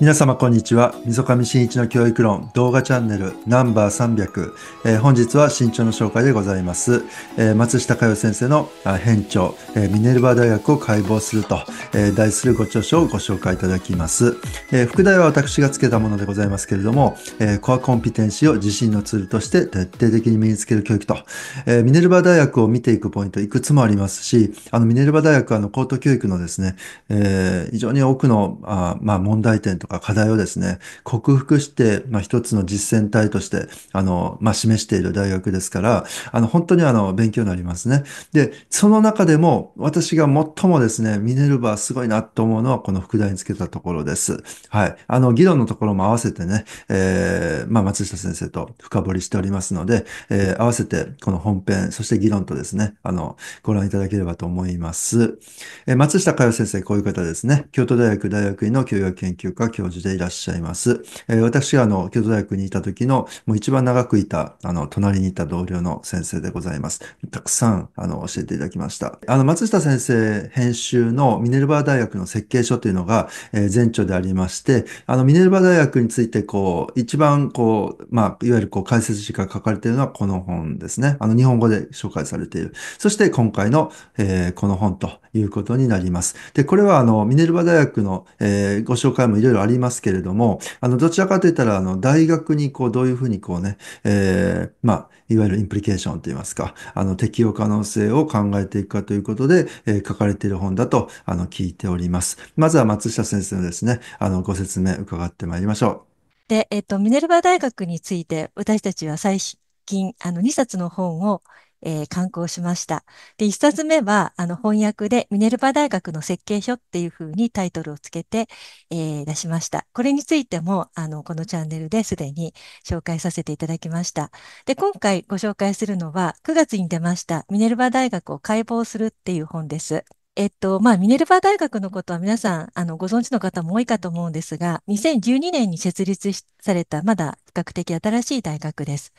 皆様こんにちは溝上真一の教育論動画チャンネルナンバー300、えー、本日は新潮の紹介でございます、えー、松下佳代先生の編著、えー、ミネルバ大学を解剖すると、えー、題するご著書をご紹介いただきます、えー、副題は私がつけたものでございますけれども、えー、コアコンピテンシーを自身のツールとして徹底的に身につける教育と、えー、ミネルバ大学を見ていくポイントいくつもありますしあのミネルバ大学はあの高等教育のですね、えー、非常に多くのあ、まあ、問題点とか課題をですね、克服して、まあ、一つの実践体として、あの、まあ、示している大学ですから、あの、本当にあの、勉強になりますね。で、その中でも、私が最もですね、ミネルヴァすごいなと思うのは、この副題につけたところです。はい。あの、議論のところも合わせてね、えー、まあ、松下先生と深掘りしておりますので、えー、合わせて、この本編、そして議論とですね、あの、ご覧いただければと思います。えー、松下佳代先生、こういう方ですね。京都大学大学院の教養研究科、教授でいらっしゃいます。えー、私があの、京都大学にいた時の、もう一番長くいた、あの、隣にいた同僚の先生でございます。たくさん、あの、教えていただきました。あの、松下先生編集のミネルバー大学の設計書というのが、えー、前著でありまして、あの、ミネルバ大学について、こう、一番、こう、まあ、いわゆる、こう、解説しか書かれているのはこの本ですね。あの、日本語で紹介されている。そして、今回の、えー、この本ということになります。で、これは、あの、ミネルバ大学の、えー、ご紹介もいろいろありありますけれども、あの、どちらかといったら、あの、大学にこう、どういうふうにこうね、えー、まあ、いわゆるインプリケーションと言いますか、あの、適用可能性を考えていくかということで、えー、書かれている本だと、あの、聞いております。まずは松下先生のですね、あの、ご説明伺ってまいりましょう。で、えっ、ー、と、ミネルバ大学について、私たちは最近、あの、2冊の本を、えー、刊行しました。で、一冊目は、あの、翻訳でミネルバ大学の設計書っていうふうにタイトルをつけて、えー、出しました。これについても、あの、このチャンネルですでに紹介させていただきました。で、今回ご紹介するのは、9月に出ました、ミネルバ大学を解剖するっていう本です。えっと、まあ、ミネルバ大学のことは皆さん、あの、ご存知の方も多いかと思うんですが、2012年に設立された、まだ比較的新しい大学です。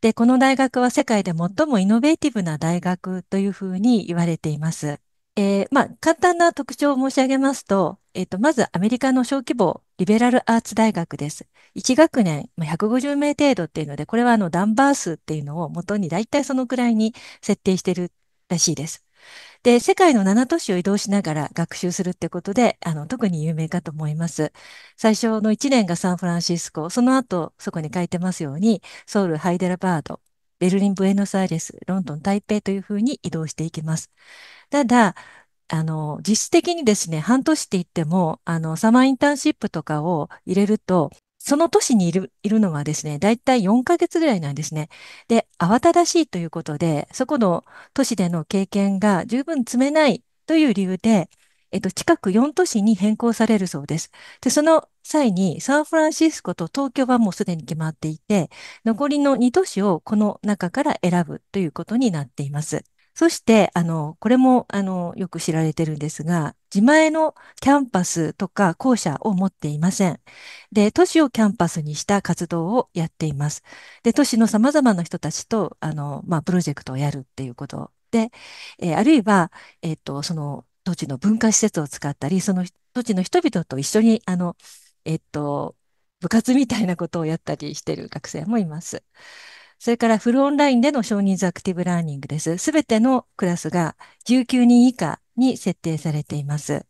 で、この大学は世界で最もイノベーティブな大学というふうに言われています。えー、まあ、簡単な特徴を申し上げますと、えっ、ー、と、まずアメリカの小規模リベラルアーツ大学です。1学年150名程度っていうので、これはあのダンバー数っていうのを元に大体そのくらいに設定してるらしいです。で、世界の7都市を移動しながら学習するってことで、あの、特に有名かと思います。最初の1年がサンフランシスコ、その後、そこに書いてますように、ソウル、ハイデラバード、ベルリン、ブエノスアイレス、ロンドン、台北というふうに移動していきます。ただ、あの、実質的にですね、半年って言っても、あの、サマーインターンシップとかを入れると、その都市にいる、いるのはですね、だいたい4ヶ月ぐらいなんですね。で、慌ただしいということで、そこの都市での経験が十分積めないという理由で、えっと、近く4都市に変更されるそうです。で、その際にサンフランシスコと東京はもうすでに決まっていて、残りの2都市をこの中から選ぶということになっています。そして、あの、これも、あの、よく知られてるんですが、自前のキャンパスとか校舎を持っていません。で、都市をキャンパスにした活動をやっています。で、都市の様々な人たちと、あの、まあ、プロジェクトをやるっていうことで、えー、あるいは、えっ、ー、と、その土地の文化施設を使ったり、その土地の人々と一緒に、あの、えっ、ー、と、部活みたいなことをやったりしている学生もいます。それからフルオンラインでの少人数アクティブラーニングです。すべてのクラスが19人以下に設定されています。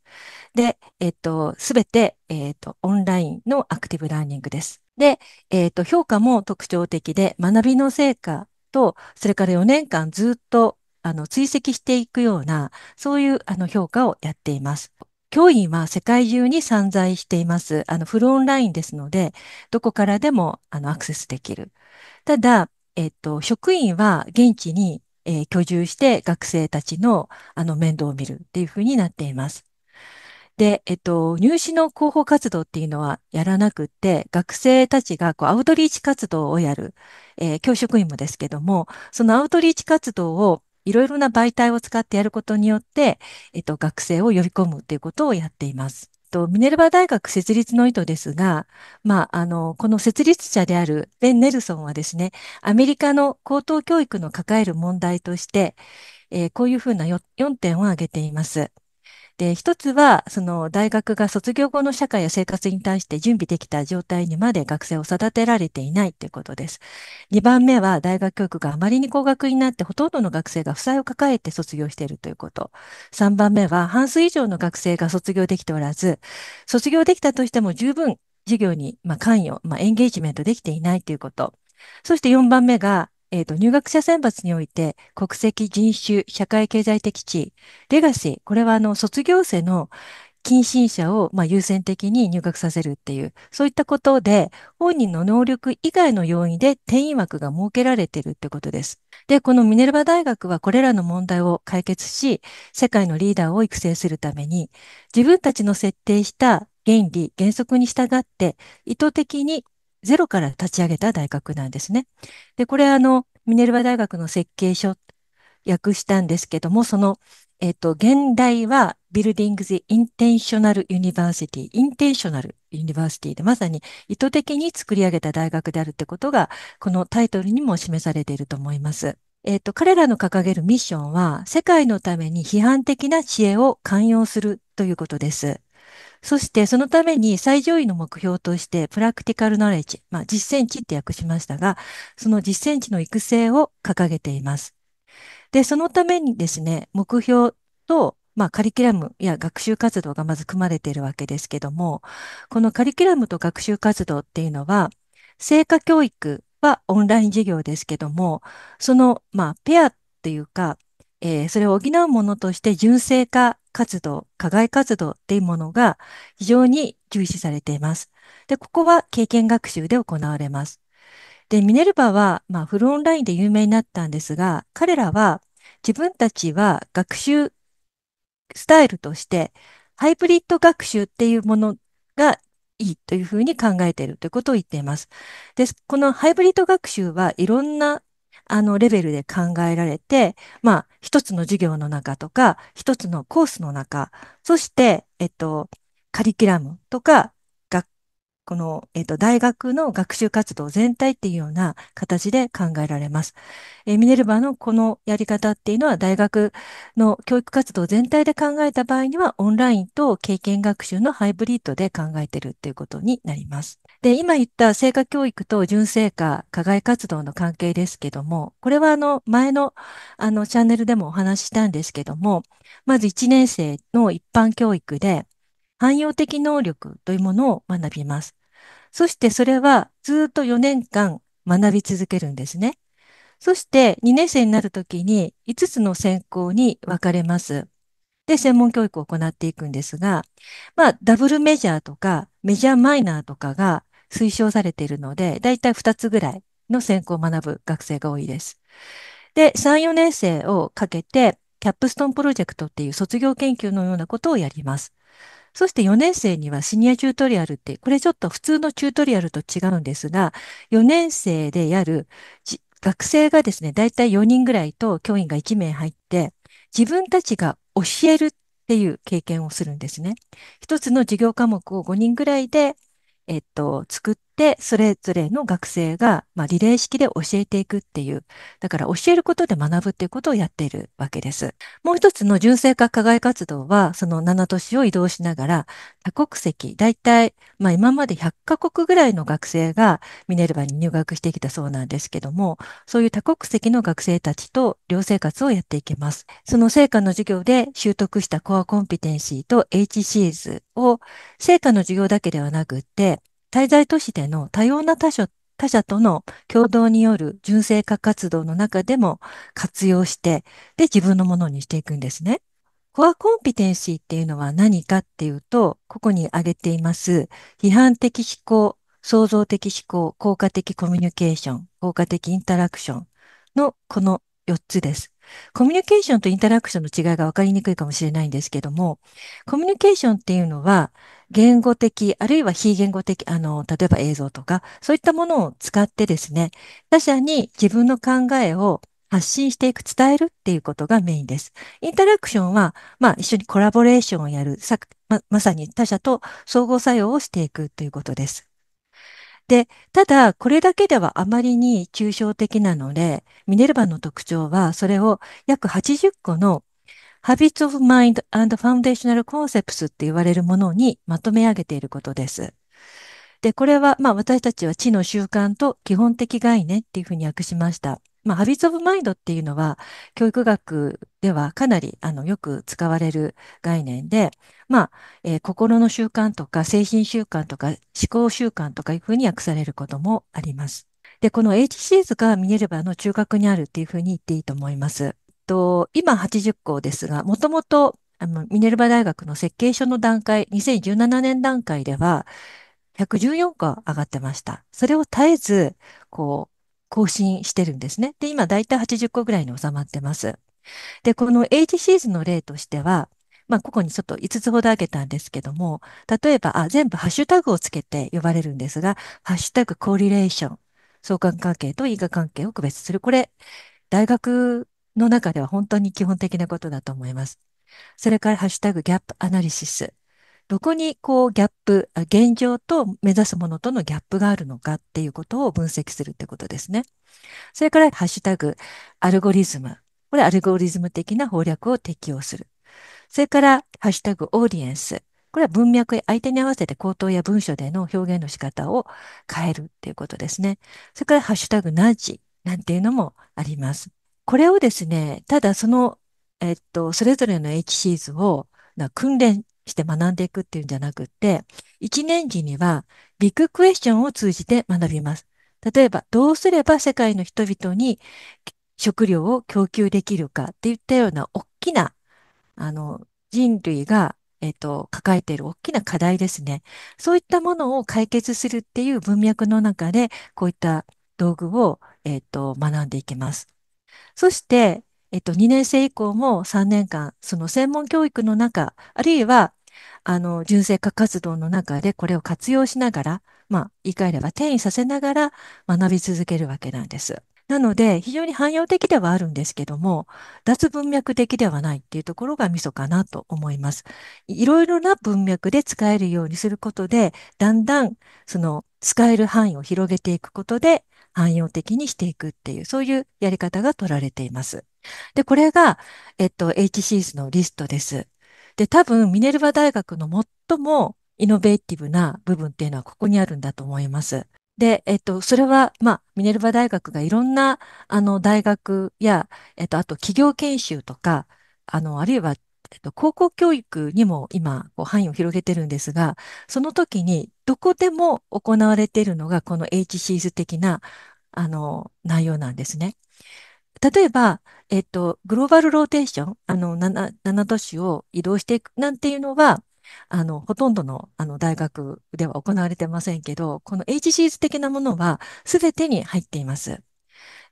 で、えっと、すべて、えっと、オンラインのアクティブラーニングです。で、えっと、評価も特徴的で、学びの成果と、それから4年間ずっと、あの、追跡していくような、そういう、あの、評価をやっています。教員は世界中に散在しています。あの、フルオンラインですので、どこからでも、あの、アクセスできる。ただ、えっと、職員は現地にえー、居住して学生たちのあの面倒を見るっていうふうになっています。で、えっと、入試の広報活動っていうのはやらなくて、学生たちがこうアウトリーチ活動をやる、えー、教職員もですけども、そのアウトリーチ活動をいろいろな媒体を使ってやることによって、えっと、学生を呼び込むっていうことをやっています。と、ミネルバ大学設立の意図ですが、まあ、あの、この設立者であるベン・ネルソンはですね、アメリカの高等教育の抱える問題として、えー、こういうふうな 4, 4点を挙げています。で、一つは、その大学が卒業後の社会や生活に対して準備できた状態にまで学生を育てられていないということです。二番目は、大学教育があまりに高額になって、ほとんどの学生が負債を抱えて卒業しているということ。三番目は、半数以上の学生が卒業できておらず、卒業できたとしても十分授業に、まあ、関与、まあ、エンゲージメントできていないということ。そして4番目が、えっ、ー、と、入学者選抜において、国籍、人種、社会経済的地位、レガシー、これはあの、卒業生の近親者を、まあ、優先的に入学させるっていう、そういったことで、本人の能力以外の要因で定員枠が設けられてるってことです。で、このミネルバ大学はこれらの問題を解決し、世界のリーダーを育成するために、自分たちの設定した原理、原則に従って、意図的にゼロから立ち上げた大学なんですね。で、これあの、ミネルバ大学の設計書、訳したんですけども、その、えっ、ー、と、現代はビルディングズ・インテンショナル・ユニバーシティ、インテンショナルユニバーシティでまさに意図的に作り上げた大学であるってことが、このタイトルにも示されていると思います。えっ、ー、と、彼らの掲げるミッションは、世界のために批判的な知恵を寛容するということです。そしてそのために最上位の目標として、プラクティカルノレッジ、まあ、実践値って訳しましたが、その実践値の育成を掲げています。で、そのためにですね、目標と、まあ、カリキュラムや学習活動がまず組まれているわけですけども、このカリキュラムと学習活動っていうのは、成果教育はオンライン授業ですけども、その、まあ、ペアっていうか、えー、それを補うものとして純正化活動、課外活動っていうものが非常に重視されています。で、ここは経験学習で行われます。で、ミネルバは、まあ、フルオンラインで有名になったんですが、彼らは自分たちは学習スタイルとして、ハイブリッド学習っていうものがいいというふうに考えているということを言っています。です。このハイブリッド学習はいろんなあのレベルで考えられて、まあ、一つの授業の中とか、一つのコースの中、そして、えっと、カリキュラムとか、この、えっ、ー、と、大学の学習活動全体っていうような形で考えられます。えー、ミネルヴァのこのやり方っていうのは、大学の教育活動全体で考えた場合には、オンラインと経験学習のハイブリッドで考えてるっていうことになります。で、今言った成果教育と純正化、課外活動の関係ですけども、これはあの、前の、あの、チャンネルでもお話ししたんですけども、まず1年生の一般教育で、汎用的能力というものを学びます。そしてそれはずっと4年間学び続けるんですね。そして2年生になるときに5つの専攻に分かれます。で、専門教育を行っていくんですが、まあ、ダブルメジャーとかメジャーマイナーとかが推奨されているので、だいたい2つぐらいの専攻を学ぶ学生が多いです。で、3、4年生をかけて、キャップストーンプロジェクトっていう卒業研究のようなことをやります。そして4年生にはシニアチュートリアルって、これちょっと普通のチュートリアルと違うんですが、4年生でやる学生がですね、だいたい4人ぐらいと教員が1名入って、自分たちが教えるっていう経験をするんですね。一つの授業科目を5人ぐらいで、えっと、作っで、それぞれの学生が、まあ、リレー式で教えていくっていう、だから教えることで学ぶっていうことをやっているわけです。もう一つの純正化課外活動は、その7都市を移動しながら、多国籍、だいたい、まあ、今まで100カ国ぐらいの学生がミネルヴァに入学してきたそうなんですけども、そういう多国籍の学生たちと寮生活をやっていきます。その成果の授業で習得したコアコンピテンシーと HCs を成果の授業だけではなくて、滞在都市での多様な他者他者との共同による純正化活動の中でも活用して、で、自分のものにしていくんですね。コアコンピテンシーっていうのは何かっていうと、ここに挙げています。批判的思考、創造的思考、効果的コミュニケーション、効果的インタラクションのこの4つです。コミュニケーションとインタラクションの違いが分かりにくいかもしれないんですけども、コミュニケーションっていうのは、言語的、あるいは非言語的、あの、例えば映像とか、そういったものを使ってですね、他者に自分の考えを発信していく、伝えるっていうことがメインです。インタラクションは、まあ一緒にコラボレーションをやる、さままさに他者と総合作用をしていくということです。で、ただ、これだけではあまりに抽象的なので、ミネルヴァの特徴は、それを約80個の Habits of Mind and Foundational Concepts って言われるものにまとめ上げていることです。で、これは、まあ私たちは知の習慣と基本的概念っていうふうに訳しました。まあ、ハビッツ・オブ・マインドっていうのは、教育学ではかなり、あの、よく使われる概念で、まあ、えー、心の習慣とか、精神習慣とか、思考習慣とかいうふうに訳されることもあります。で、この H シリーズがミネルバの中核にあるっていうふうに言っていいと思います。と今80校ですが、もともとミネルバ大学の設計書の段階、2017年段階では、114個上がってました。それを絶えず、こう、更新してるんですね。で、今だいたい80個ぐらいに収まってます。で、この HCs の例としては、まあ、ここにちょっと5つほど挙げたんですけども、例えば、あ、全部ハッシュタグをつけて呼ばれるんですが、ハッシュタグコーリレーション、相関関係と因果関係を区別する。これ、大学の中では本当に基本的なことだと思います。それから、ハッシュタグギャップアナリシス。どこにこうギャップ、現状と目指すものとのギャップがあるのかっていうことを分析するってことですね。それから、ハッシュタグ、アルゴリズム。これ、アルゴリズム的な法略を適用する。それから、ハッシュタグ、オーディエンス。これは文脈や相手に合わせて口頭や文章での表現の仕方を変えるっていうことですね。それから、ハッシュタグ、ナッジなんていうのもあります。これをですね、ただその、えっと、それぞれの H シーズを訓練して学んでいくっていうんじゃなくて、1年時にはビッグクエスチョンを通じて学びます。例えば、どうすれば世界の人々に食料を供給できるかっていったような大きな、あの、人類が、えっ、ー、と、抱えている大きな課題ですね。そういったものを解決するっていう文脈の中で、こういった道具を、えっ、ー、と、学んでいきます。そして、えっと、2年生以降も3年間、その専門教育の中、あるいはあの、純正化活動の中でこれを活用しながら、まあ、言い換えれば転移させながら学び続けるわけなんです。なので、非常に汎用的ではあるんですけども、脱文脈的ではないっていうところがミソかなと思います。いろいろな文脈で使えるようにすることで、だんだん、その、使える範囲を広げていくことで、汎用的にしていくっていう、そういうやり方が取られています。で、これが、えっと、HCS のリストです。で、多分、ミネルバ大学の最もイノベーティブな部分っていうのはここにあるんだと思います。で、えっと、それは、まあ、ミネルバ大学がいろんな、あの、大学や、えっと、あと、企業研修とか、あの、あるいは、えっと、高校教育にも今、こう、範囲を広げてるんですが、その時に、どこでも行われているのが、この HCS 的な、あの、内容なんですね。例えば、えっと、グローバルローテーション、あの、7、7都市を移動していくなんていうのは、あの、ほとんどの、あの、大学では行われてませんけど、この HCs 的なものは全てに入っています。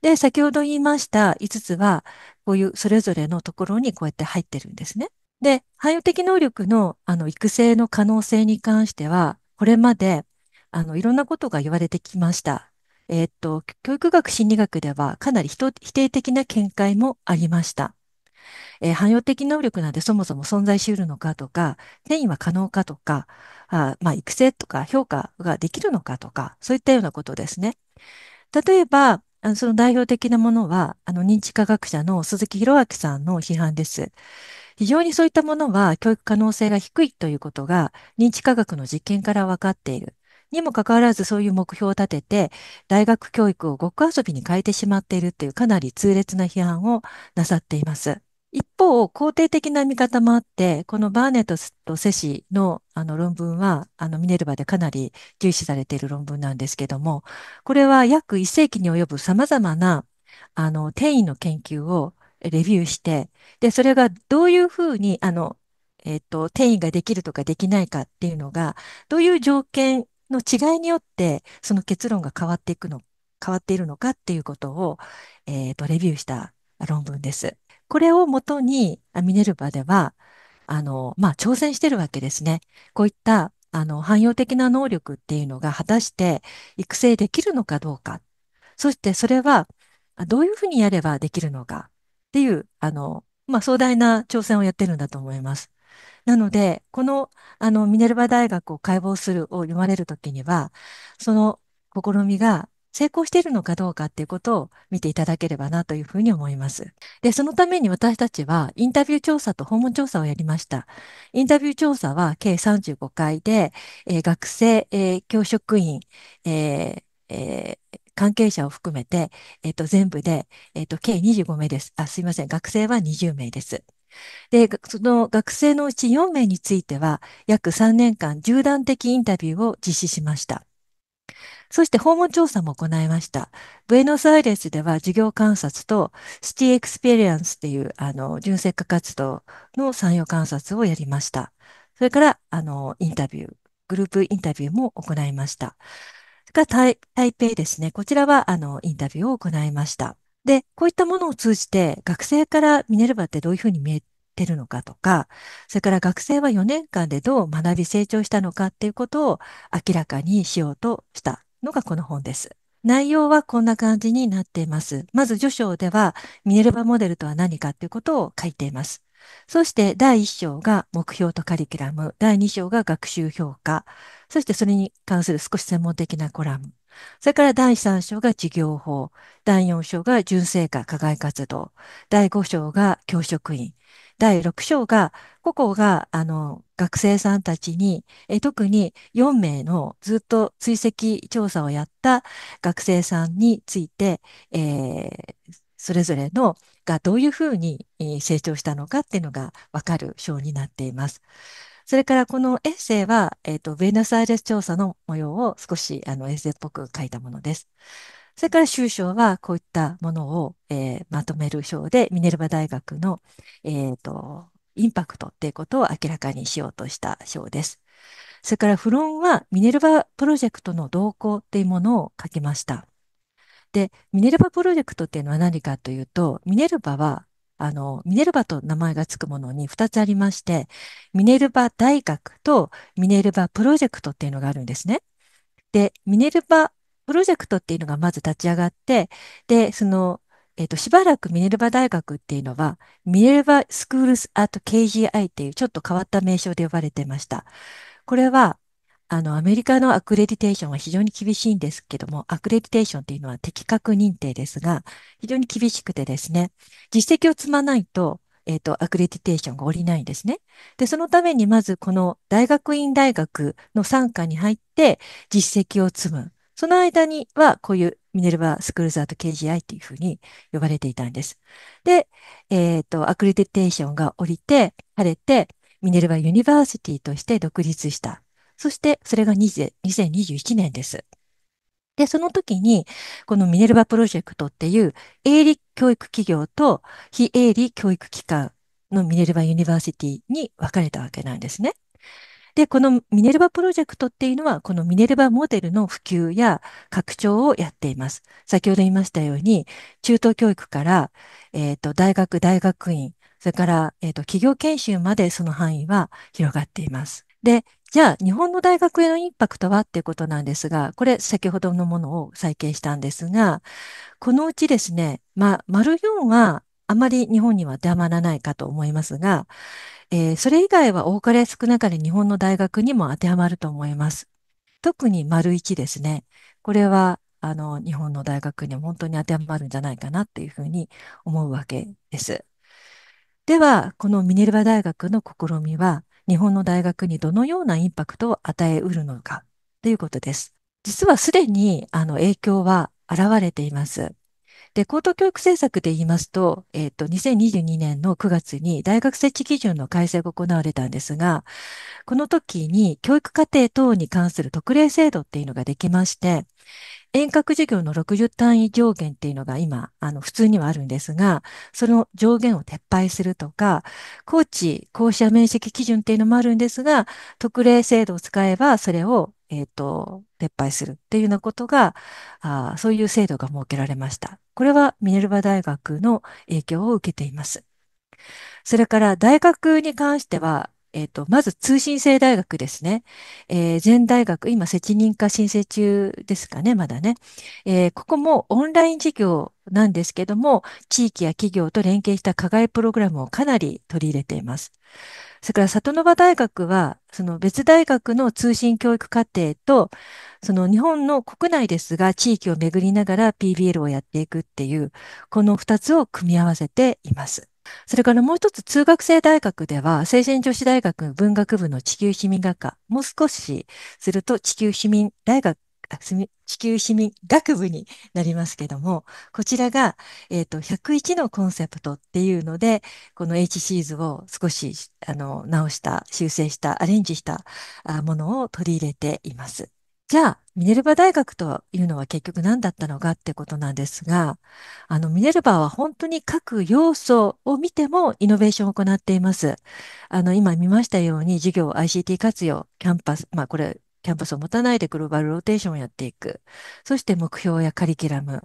で、先ほど言いました5つは、こういうそれぞれのところにこうやって入ってるんですね。で、汎用的能力の、あの、育成の可能性に関しては、これまで、あの、いろんなことが言われてきました。えっと、教育学心理学ではかなり否定的な見解もありました。えー、汎用的能力なんてそもそも存在し得るのかとか、転移は可能かとか、あまあ、育成とか評価ができるのかとか、そういったようなことですね。例えば、あのその代表的なものは、あの認知科学者の鈴木宏明さんの批判です。非常にそういったものは教育可能性が低いということが認知科学の実験から分かっている。にもかかわらずそういう目標を立てて、大学教育をごっこ遊びに変えてしまっているっていうかなり痛烈な批判をなさっています。一方、肯定的な見方もあって、このバーネットとセシのあの論文は、あのミネルバでかなり重視されている論文なんですけども、これは約一世紀に及ぶ様々なあの転移の研究をレビューして、で、それがどういうふうに、あの、えっと、転移ができるとかできないかっていうのが、どういう条件の違いによって、その結論が変わっていくの、変わっているのかっていうことを、えっ、ー、と、レビューした論文です。これをもとに、ミネルヴァでは、あの、まあ、挑戦してるわけですね。こういった、あの、汎用的な能力っていうのが果たして育成できるのかどうか。そしてそれは、どういうふうにやればできるのかっていう、あの、まあ、壮大な挑戦をやってるんだと思います。なので、この、あの、ミネルバ大学を解剖するを読まれるときには、その試みが成功しているのかどうかっていうことを見ていただければなというふうに思います。で、そのために私たちはインタビュー調査と訪問調査をやりました。インタビュー調査は計35回で、えー、学生、えー、教職員、えー、えー関係者を含めて、えっ、と、全部で、えっ、と、計25名です。あ、すいません。学生は20名です。で、その学生のうち4名については、約3年間縦断的インタビューを実施しました。そして訪問調査も行いました。ブエノスアイレスでは授業観察とシティエクスペリエンスっていう、あの、純正化活動の参与観察をやりました。それから、あの、インタビュー、グループインタビューも行いました。それから台北ですね。こちらは、あの、インタビューを行いました。で、こういったものを通じて学生からミネルヴァってどういうふうに見えてるのかとか、それから学生は4年間でどう学び成長したのかっていうことを明らかにしようとしたのがこの本です。内容はこんな感じになっています。まず序章ではミネルヴァモデルとは何かっていうことを書いています。そして第1章が目標とカリキュラム、第2章が学習評価、そしてそれに関する少し専門的なコラム。それから第3章が事業法、第4章が純正化課外活動、第5章が教職員、第6章が、ここが、あの、学生さんたちに、え特に4名のずっと追跡調査をやった学生さんについて、えー、それぞれのがどういうふうに成長したのかっていうのがわかる章になっています。それからこのエッセイは、えっ、ー、と、ベネスアイレス調査の模様を少し、あの、エッセイっぽく書いたものです。それから終章はこういったものを、えー、まとめる章で、ミネルバ大学の、えっ、ー、と、インパクトっていうことを明らかにしようとした章です。それからフロンはミネルバプロジェクトの動向っていうものを書きました。で、ミネルバプロジェクトっていうのは何かというと、ミネルバはあの、ミネルバと名前がつくものに2つありまして、ミネルバ大学とミネルバプロジェクトっていうのがあるんですね。で、ミネルバプロジェクトっていうのがまず立ち上がって、で、その、えっ、ー、と、しばらくミネルバ大学っていうのは、ミネルバスクールスアート KGI っていうちょっと変わった名称で呼ばれてました。これは、あの、アメリカのアクレディテーションは非常に厳しいんですけども、アクレディテーションっていうのは適格認定ですが、非常に厳しくてですね、実績を積まないと、えっ、ー、と、アクレディテーションが下りないんですね。で、そのためにまずこの大学院大学の参加に入って実績を積む。その間には、こういうミネルバースクールズアート KGI っていうふうに呼ばれていたんです。で、えっ、ー、と、アクリディテーションが降りて、晴れて、ミネルバユニバーシティとして独立した。そしてそれが2021年です。で、その時に、このミネルバプロジェクトっていう営利教育企業と非営利教育機関のミネルバユニバーシティに分かれたわけなんですね。で、このミネルバプロジェクトっていうのは、このミネルバモデルの普及や拡張をやっています。先ほど言いましたように、中等教育から、えっ、ー、と、大学、大学院、それから、えっ、ー、と、企業研修までその範囲は広がっています。で、じゃあ、日本の大学へのインパクトはっていうことなんですが、これ先ほどのものを再建したんですが、このうちですね、まあ、丸4はあまり日本には当てはまらないかと思いますが、えー、それ以外は多かれ少なかれ日本の大学にも当てはまると思います。特に丸1ですね。これは、あの、日本の大学に本当に当てはまるんじゃないかなっていうふうに思うわけです。では、このミネルバ大学の試みは、日本の大学にどのようなインパクトを与えうるのかということです。実はすでにあの影響は現れています。で、高等教育政策で言いますと、えっ、と、2022年の9月に大学設置基準の改正が行われたんですが、この時に教育課程等に関する特例制度っていうのができまして、遠隔授業の60単位上限っていうのが今、あの、普通にはあるんですが、その上限を撤廃するとか、コーチ、校舎面積基準っていうのもあるんですが、特例制度を使えば、それを、えっ、と、撤廃するっていうようなことが、あそういう制度が設けられました。これはミネルバ大学の影響を受けています。それから大学に関しては、えっ、ー、と、まず通信制大学ですね。えー、全大学、今、責任化申請中ですかね、まだね。えー、ここもオンライン授業なんですけども、地域や企業と連携した課外プログラムをかなり取り入れています。それから里ノ場大学は、その別大学の通信教育課程と、その日本の国内ですが、地域を巡りながら PBL をやっていくっていう、この二つを組み合わせています。それからもう一つ、通学生大学では、成人女子大学文学部の地球市民学科、もう少しすると地球市民大学、地球秘密学部になりますけども、こちらが、えっ、ー、と、101のコンセプトっていうので、この H シーズを少し、あの、直した、修正した、アレンジしたものを取り入れています。じゃあ、ミネルバ大学というのは結局何だったのかってことなんですが、あの、ミネルバは本当に各要素を見てもイノベーションを行っています。あの、今見ましたように、授業 ICT 活用、キャンパス、まあこれ、キャンパスを持たないでグローバルローテーションをやっていく。そして目標やカリキュラム、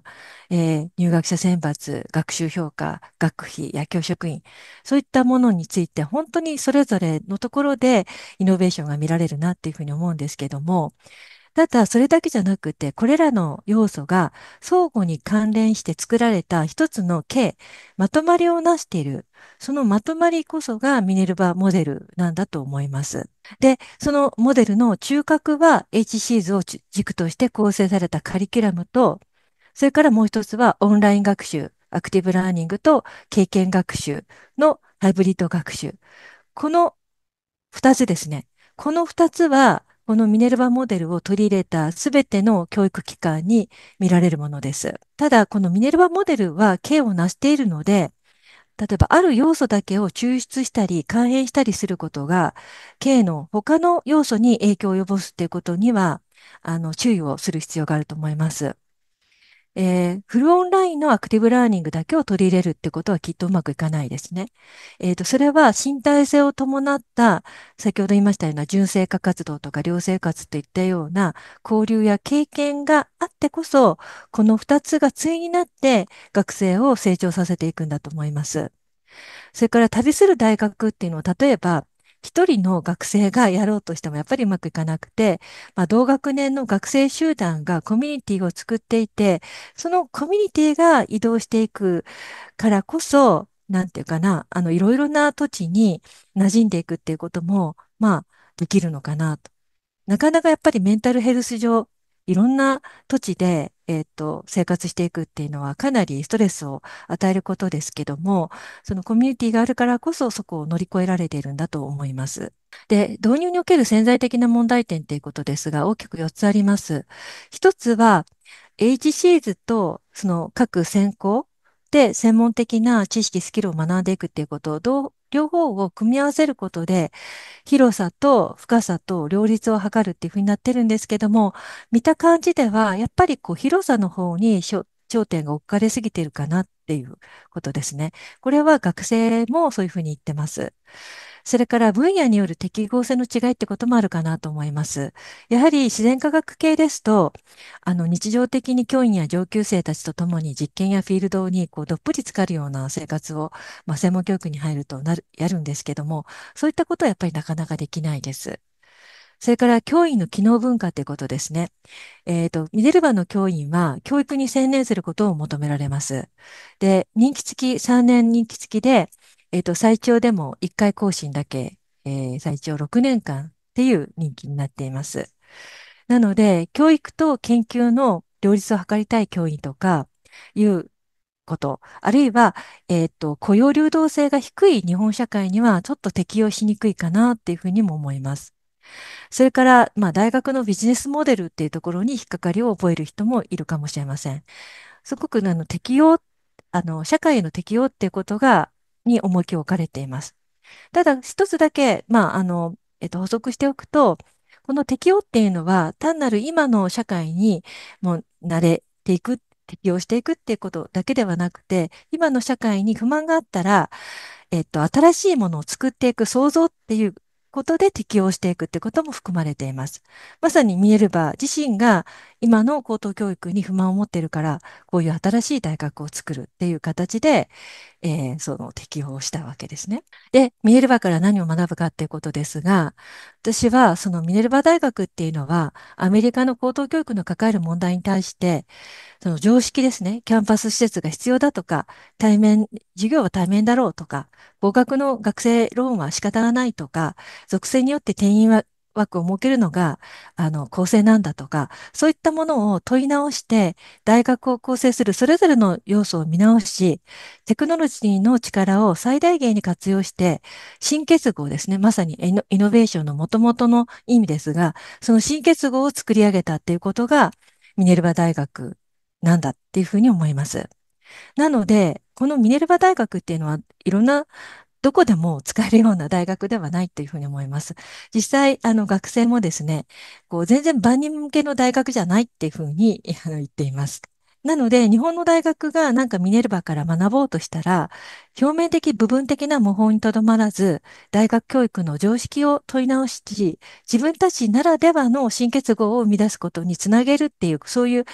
えー、入学者選抜、学習評価、学費、や教職員、そういったものについて本当にそれぞれのところでイノベーションが見られるなっていうふうに思うんですけども、ただ、それだけじゃなくて、これらの要素が相互に関連して作られた一つの形、まとまりをなしている。そのまとまりこそがミネルバモデルなんだと思います。で、そのモデルの中核は HCs を軸として構成されたカリキュラムと、それからもう一つはオンライン学習、アクティブラーニングと経験学習のハイブリッド学習。この二つですね。この二つはこのミネルバモデルを取り入れたすべての教育機関に見られるものです。ただ、このミネルバモデルは形を成しているので、例えばある要素だけを抽出したり、改変したりすることが、K の他の要素に影響を及ぼすということには、あの、注意をする必要があると思います。えー、フルオンラインのアクティブラーニングだけを取り入れるってことはきっとうまくいかないですね。えっ、ー、と、それは身体性を伴った、先ほど言いましたような純正化活動とか寮生活といったような交流や経験があってこそ、この二つが対になって学生を成長させていくんだと思います。それから旅する大学っていうのは、例えば、一人の学生がやろうとしてもやっぱりうまくいかなくて、まあ、同学年の学生集団がコミュニティを作っていて、そのコミュニティが移動していくからこそ、なんていうかな、あの、いろいろな土地に馴染んでいくっていうことも、まあ、できるのかなと。なかなかやっぱりメンタルヘルス上、いろんな土地でえっと、生活していくっていうのはかなりストレスを与えることですけども、そのコミュニティがあるからこそそこを乗り越えられているんだと思います。で、導入における潜在的な問題点っていうことですが、大きく4つあります。1つは、HCs とその各専攻で専門的な知識、スキルを学んでいくっていうことをどう両方を組み合わせることで、広さと深さと両立を図るっていうふうになってるんですけども、見た感じでは、やっぱりこう広さの方に焦点が置かれすぎてるかなっていうことですね。これは学生もそういうふうに言ってます。それから分野による適合性の違いってこともあるかなと思います。やはり自然科学系ですと、あの日常的に教員や上級生たちと共に実験やフィールドにこうどっぷり浸かるような生活を、まあ、専門教育に入るとなる、やるんですけども、そういったことはやっぱりなかなかできないです。それから教員の機能文化ということですね。えっ、ー、と、ミネルヴァの教員は教育に専念することを求められます。で、任期付き、3年任期付きで、えっ、と、最長でも1回更新だけ、えー、最長6年間っていう任期になっています。なので、教育と研究の両立を図りたい教員とかいうこと、あるいは、えっ、ー、と、雇用流動性が低い日本社会にはちょっと適用しにくいかなっていうふうにも思います。それから、まあ、大学のビジネスモデルっていうところに引っかかりを覚える人もいるかもしれません。すごく、あの、適用、あの、社会への適用っていうことが、に重きを置かれています。ただ、一つだけ、まあ、あの、えっと、補足しておくと、この適応っていうのは、単なる今の社会にもう慣れていく、適応していくっていうことだけではなくて、今の社会に不満があったら、えっと、新しいものを作っていく創造っていうことで適応していくってことも含まれています。まさにミエルバ自身が今の高等教育に不満を持っているから、こういう新しい大学を作るっていう形で、えー、その適応をしたわけですね。で、ミエルバから何を学ぶかっていうことですが、私はそのミネルバ大学っていうのは、アメリカの高等教育の抱える問題に対して、その常識ですね、キャンパス施設が必要だとか、対面、授業は対面だろうとか、合格の学生ローンは仕方がないとか、属性によって定員は枠を設けるのが、あの、構成なんだとか、そういったものを問い直して、大学を構成するそれぞれの要素を見直し、テクノロジーの力を最大限に活用して、新結合ですね、まさにイノベーションの元々の意味ですが、その新結合を作り上げたっていうことが、ミネルバ大学なんだっていうふうに思います。なので、このミネルバ大学っていうのはいろんなどこでも使えるような大学ではないというふうに思います。実際、あの学生もですね、こう全然万人向けの大学じゃないっていうふうに言っています。なので、日本の大学がなんかミネルバから学ぼうとしたら、表面的部分的な模倣にとどまらず、大学教育の常識を問い直し、自分たちならではの新結合を生み出すことにつなげるっていう、そういう、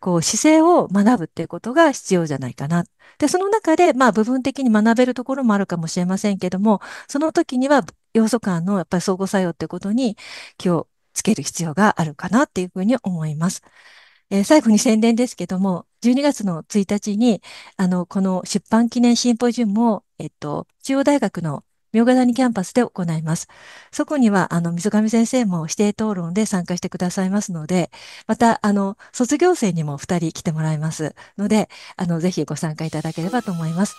こう、姿勢を学ぶっていうことが必要じゃないかな。で、その中で、まあ、部分的に学べるところもあるかもしれませんけども、その時には、要素間のやっぱり相互作用ってことに気をつける必要があるかなっていうふうに思います。えー、最後に宣伝ですけども、12月の1日に、あの、この出版記念シンポジウムを、えっと、中央大学の明荷谷キャンパスで行います。そこには、あの、水上先生も指定討論で参加してくださいますので、また、あの、卒業生にも2人来てもらいますので、あの、ぜひご参加いただければと思います。